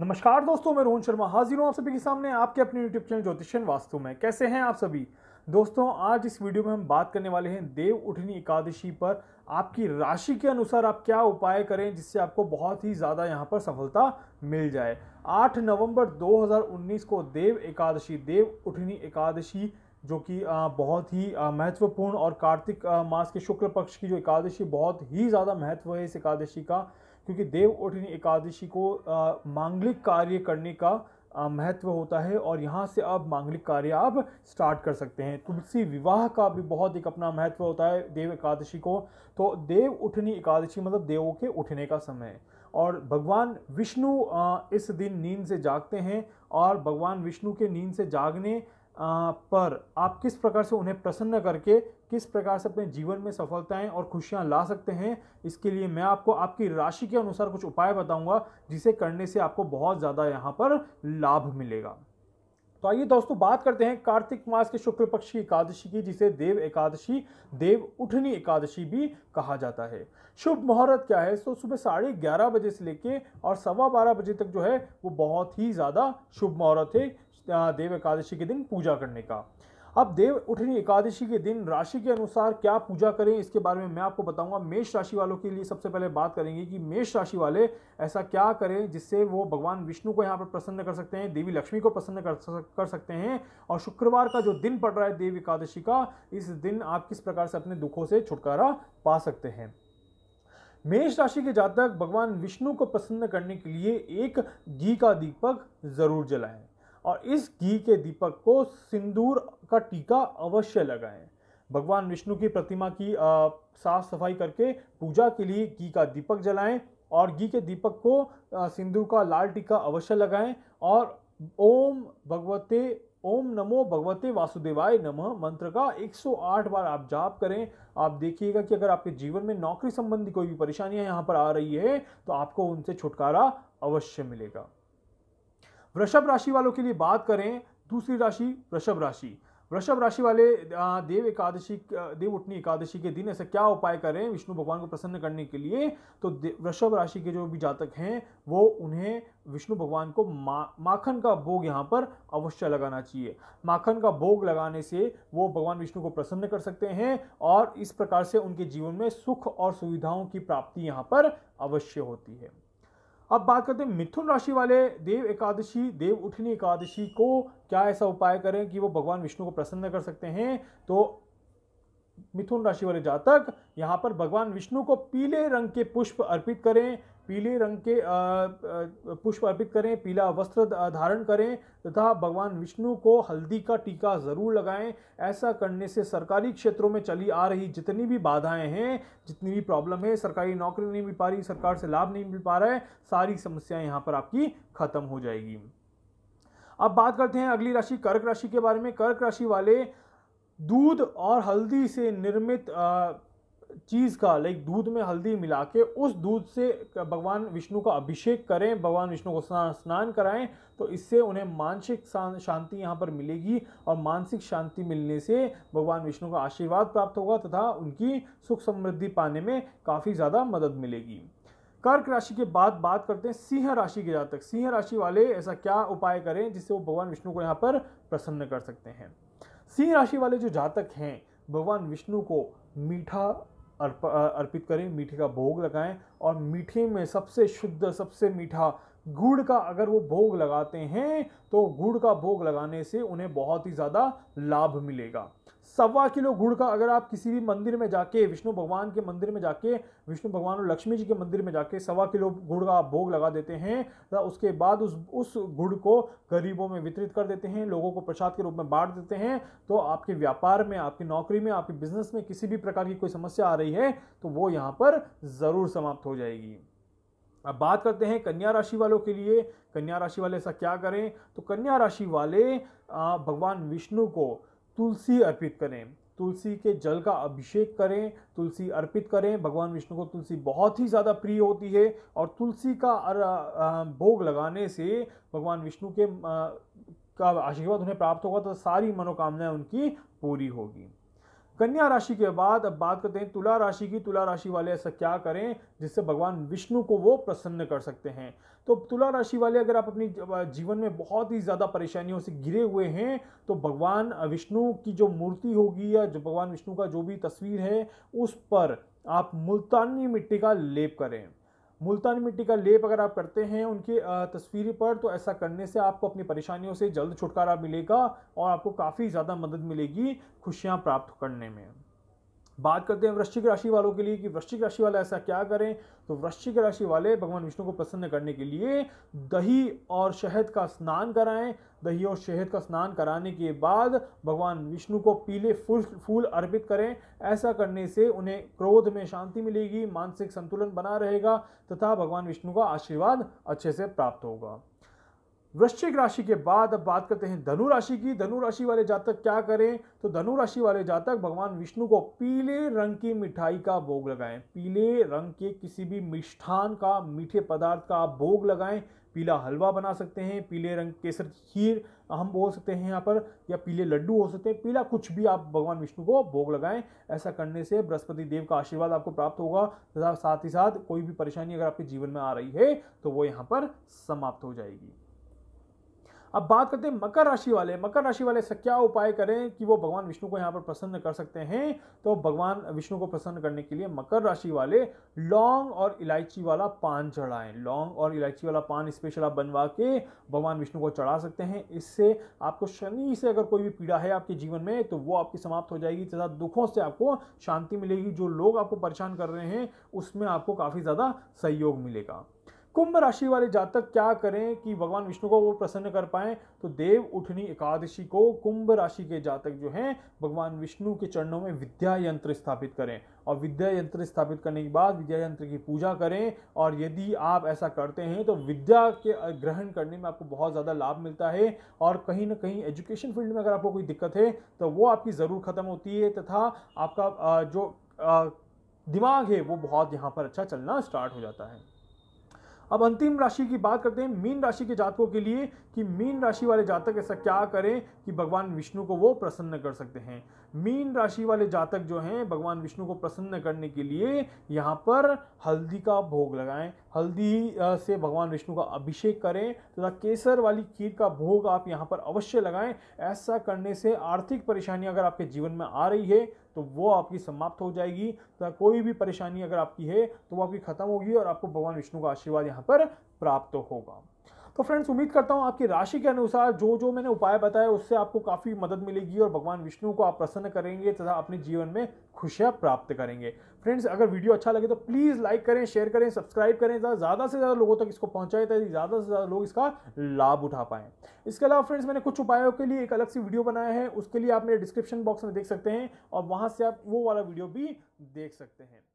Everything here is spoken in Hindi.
नमस्कार दोस्तों मैं रोहन शर्मा हाजिर हूँ आप सभी के सामने आपके अपने यूट्यूब चैनल ज्योतिषन वास्तु में कैसे हैं आप सभी दोस्तों आज इस वीडियो में हम बात करने वाले हैं देव उठनी एकादशी पर आपकी राशि के अनुसार आप क्या उपाय करें जिससे आपको बहुत ही ज़्यादा यहाँ पर सफलता मिल जाए आठ नवम्बर दो को देव एकादशी देव उठनी एकादशी जो कि बहुत ही महत्वपूर्ण और कार्तिक मास के शुक्ल पक्ष की जो एकादशी बहुत ही ज़्यादा महत्व है इस एकादशी का क्योंकि देव ओठनी एकादशी को मांगलिक कार्य करने का महत्व होता है और यहाँ से आप मांगलिक कार्य आप स्टार्ट कर सकते हैं तुलसी विवाह का भी बहुत एक अपना महत्व होता है देव एकादशी को तो देव उठनी एकादशी मतलब देवों के उठने का समय और भगवान विष्णु इस दिन नींद से जागते हैं और भगवान विष्णु के नींद से जागने पर आप किस प्रकार से उन्हें प्रसन्न करके किस प्रकार से अपने जीवन में सफलताएं और खुशियां ला सकते हैं इसके लिए मैं आपको आपकी राशि के अनुसार कुछ उपाय बताऊंगा जिसे करने से आपको बहुत ज़्यादा यहाँ पर लाभ मिलेगा तो आइए दोस्तों बात करते हैं कार्तिक मास के शुक्ल पक्ष की एकादशी की जिसे देव एकादशी देव उठनी एकादशी भी कहा जाता है शुभ मुहूर्त क्या है सो सुबह साढ़े ग्यारह बजे से लेके और सवा बारह बजे तक जो है वो बहुत ही ज़्यादा शुभ मुहूर्त है देव एकादशी के दिन पूजा करने का अब देव उठनी एकादशी के दिन राशि के अनुसार क्या पूजा करें इसके बारे में मैं आपको बताऊंगा मेष राशि वालों के लिए सबसे पहले बात करेंगे कि मेष राशि वाले ऐसा क्या करें जिससे वो भगवान विष्णु को यहाँ पर प्रसन्न कर सकते हैं देवी लक्ष्मी को प्रसन्न कर, कर सकते हैं और शुक्रवार का जो दिन पड़ रहा है देव एकादशी का इस दिन आप किस प्रकार से अपने दुखों से छुटकारा पा सकते हैं मेष राशि के जातक भगवान विष्णु को प्रसन्न करने के लिए एक घी का दीपक जरूर जलाएं और इस घी के दीपक को सिंदूर का टीका अवश्य लगाएं भगवान विष्णु की प्रतिमा की साफ सफाई करके पूजा के लिए घी का दीपक जलाएं और घी के दीपक को सिंदूर का लाल टीका अवश्य लगाएं और ओम भगवते ओम नमो भगवते वासुदेवाय नमः मंत्र का 108 बार आप जाप करें आप देखिएगा कि अगर आपके जीवन में नौकरी संबंधी कोई भी परेशानियां यहाँ पर आ रही है तो आपको उनसे छुटकारा अवश्य मिलेगा वृषभ राशि वालों के लिए बात करें दूसरी राशि वृषभ राशि वृषभ राशि वाले देव एकादशी देव उठनी एकादशी के दिन ऐसा क्या उपाय करें विष्णु भगवान को प्रसन्न करने के लिए तो वृषभ राशि के जो भी जातक हैं वो उन्हें विष्णु भगवान को मा माखन का भोग यहाँ पर अवश्य लगाना चाहिए माखन का भोग लगाने से वो भगवान विष्णु को प्रसन्न कर सकते हैं और इस प्रकार से उनके जीवन में सुख और सुविधाओं की प्राप्ति यहाँ पर अवश्य होती है अब बात करते हैं मिथुन राशि वाले देव एकादशी देव उठनी एकादशी को क्या ऐसा उपाय करें कि वो भगवान विष्णु को प्रसन्न कर सकते हैं तो मिथुन राशि वाले जातक यहाँ पर भगवान विष्णु को पीले रंग के पुष्प अर्पित करें पीले रंग के पुष्प अर्पित करें पीला वस्त्र धारण करें तथा भगवान विष्णु को हल्दी का टीका ज़रूर लगाएं ऐसा करने से सरकारी क्षेत्रों में चली आ रही जितनी भी बाधाएं हैं जितनी भी प्रॉब्लम है सरकारी नौकरी नहीं मिल पा रही सरकार से लाभ नहीं मिल पा रहा है सारी समस्याएं यहाँ पर आपकी ख़त्म हो जाएगी अब बात करते हैं अगली राशि कर्क राशि के बारे में कर्क राशि वाले दूध और हल्दी से निर्मित आ, चीज़ का लाइक दूध में हल्दी मिला के उस दूध से भगवान विष्णु का अभिषेक करें भगवान विष्णु को स्नान स्नान कराएं तो इससे उन्हें मानसिक शांति यहाँ पर मिलेगी और मानसिक शांति मिलने से भगवान विष्णु का आशीर्वाद प्राप्त होगा तथा उनकी सुख समृद्धि पाने में काफ़ी ज़्यादा मदद मिलेगी कर्क राशि के बाद बात करते हैं सिंह राशि के जातक सिंह राशि वाले ऐसा क्या उपाय करें जिससे वो भगवान विष्णु को यहाँ पर प्रसन्न कर सकते हैं सिंह राशि वाले जो जातक हैं भगवान विष्णु को मीठा अर्प अर्पित करें मीठे का भोग लगाएं और मीठे में सबसे शुद्ध सबसे मीठा गुड़ का अगर वो भोग लगाते हैं तो गुड़ का भोग लगाने से उन्हें बहुत ही ज़्यादा लाभ मिलेगा सवा किलो गुड़ का अगर आप किसी भी मंदिर में जाके विष्णु भगवान के मंदिर में जाके विष्णु भगवान और लक्ष्मी जी के मंदिर में जाके सवा किलो गुड़ का आप भोग लगा देते हैं तो उसके बाद उस उस गुड़ को गरीबों में वितरित कर देते हैं लोगों को प्रसाद के रूप में बांट देते हैं तो आपके व्यापार में आपकी नौकरी में आपके बिजनेस में किसी भी प्रकार की कोई समस्या आ रही है तो वो यहाँ पर ज़रूर समाप्त हो जाएगी अब बात करते हैं कन्या राशि वालों के लिए कन्या राशि वाले ऐसा क्या करें तो कन्या राशि वाले भगवान विष्णु को तुलसी अर्पित करें तुलसी के जल का अभिषेक करें तुलसी अर्पित करें भगवान विष्णु को तुलसी बहुत ही ज़्यादा प्रिय होती है और तुलसी का भोग लगाने से भगवान विष्णु के का आशीर्वाद उन्हें प्राप्त होगा तो सारी मनोकामनाएं उनकी पूरी होगी कन्या राशि के बाद अब बात करते हैं तुला राशि की तुला राशि वाले ऐसा क्या करें जिससे भगवान विष्णु को वो प्रसन्न कर सकते हैं तो तुला राशि वाले अगर आप अपनी जीवन में बहुत ही ज़्यादा परेशानियों से घिरे हुए हैं तो भगवान विष्णु की जो मूर्ति होगी या जो भगवान विष्णु का जो भी तस्वीर है उस पर आप मुल्तानी मिट्टी का लेप करें मुल्तानी मिट्टी का लेप अगर आप करते हैं उनकी तस्वीर पर तो ऐसा करने से आपको अपनी परेशानियों से जल्द छुटकारा मिलेगा और आपको काफ़ी ज़्यादा मदद मिलेगी खुशियाँ प्राप्त करने में बात करते हैं वृश्चिक राशि वालों के लिए कि वृश्चिक राशि वाले ऐसा क्या करें तो वृश्चिक राशि वाले भगवान विष्णु को प्रसन्न करने के लिए दही और शहद का स्नान कराएं दही और शहद का स्नान कराने के बाद भगवान विष्णु को पीले फूल फूल अर्पित करें ऐसा करने से उन्हें क्रोध में शांति मिलेगी मानसिक संतुलन बना रहेगा तथा भगवान विष्णु का आशीर्वाद अच्छे से प्राप्त होगा वृश्चिक राशि के बाद अब बात करते हैं धनु राशि की धनु राशि वाले जातक क्या करें तो धनु राशि वाले जातक भगवान विष्णु को पीले रंग की मिठाई का भोग लगाएं पीले रंग के किसी भी मिष्ठान का मीठे पदार्थ का आप भोग लगाएं पीला हलवा बना सकते हैं पीले रंग केसर खीर हम बोल सकते हैं यहाँ पर या पीले लड्डू हो सकते हैं पीला कुछ भी आप भगवान विष्णु को भोग लगाएं ऐसा करने से बृहस्पति देव का आशीर्वाद आपको प्राप्त होगा तथा साथ ही साथ कोई भी परेशानी अगर आपके जीवन में आ रही है तो वो यहाँ पर समाप्त हो जाएगी अब बात करते हैं मकर राशि वाले मकर राशि वाले से क्या उपाय करें कि वो भगवान विष्णु को यहाँ पर प्रसन्न कर सकते हैं तो भगवान विष्णु को प्रसन्न करने के लिए मकर राशि वाले लौंग और इलायची वाला पान चढ़ाएं लौंग और इलायची वाला पान स्पेशल आप बनवा के भगवान विष्णु को चढ़ा सकते हैं इससे आपको शनि से अगर कोई भी पीड़ा है आपके जीवन में तो वो आपकी समाप्त हो जाएगी तथा दुखों से आपको शांति मिलेगी जो लोग आपको परेशान कर रहे हैं उसमें आपको काफ़ी ज़्यादा सहयोग मिलेगा कुंभ राशि वाले जातक क्या करें कि भगवान विष्णु को वो प्रसन्न कर पाए तो देव उठनी एकादशी को कुंभ राशि के जातक जो हैं भगवान विष्णु के चरणों में विद्या यंत्र स्थापित करें और विद्या यंत्र स्थापित करने के बाद विद्या यंत्र की पूजा करें और यदि आप ऐसा करते हैं तो विद्या के ग्रहण करने में आपको बहुत ज़्यादा लाभ मिलता है और कहीं ना कहीं एजुकेशन फील्ड में अगर आपको कोई दिक्कत है तो वो आपकी ज़रूर ख़त्म होती है तथा आपका जो दिमाग है वो बहुत यहाँ पर अच्छा चलना स्टार्ट हो जाता है अब अंतिम राशि की बात करते हैं मीन राशि के जातकों के लिए कि मीन राशि वाले जातक ऐसा क्या करें कि भगवान विष्णु को वो प्रसन्न कर सकते हैं मीन राशि वाले जातक जो हैं भगवान विष्णु को प्रसन्न करने के लिए यहाँ पर हल्दी का भोग लगाएं हल्दी से भगवान विष्णु का अभिषेक करें तथा तो केसर वाली खीर का भोग आप यहाँ पर अवश्य लगाएं ऐसा करने से आर्थिक परेशानी अगर आपके जीवन में आ रही है तो वो आपकी समाप्त हो जाएगी तो कोई भी परेशानी अगर आपकी है तो वो आपकी खत्म होगी और आपको भगवान विष्णु का आशीर्वाद यहाँ पर प्राप्त होगा तो फ्रेंड्स उम्मीद करता हूँ आपकी राशि के अनुसार जो जो मैंने उपाय बताए उससे आपको काफ़ी मदद मिलेगी और भगवान विष्णु को आप प्रसन्न करेंगे तथा अपने जीवन में खुशियाँ प्राप्त करेंगे फ्रेंड्स अगर वीडियो अच्छा लगे तो प्लीज़ लाइक करें शेयर करें सब्सक्राइब करें ज़्यादा से ज़्यादा लोगों तक इसको पहुँचाएं ताकि ज़्यादा से ज़्यादा लोग इसका लाभ उठा पाएँ इसके अलावा फ्रेंड्स मैंने कुछ उपायों के लिए एक अलग सी वीडियो बनाया है उसके लिए आप मेरे डिस्क्रिप्शन बॉक्स में देख सकते हैं और वहाँ से आप वो वाला वीडियो भी देख सकते हैं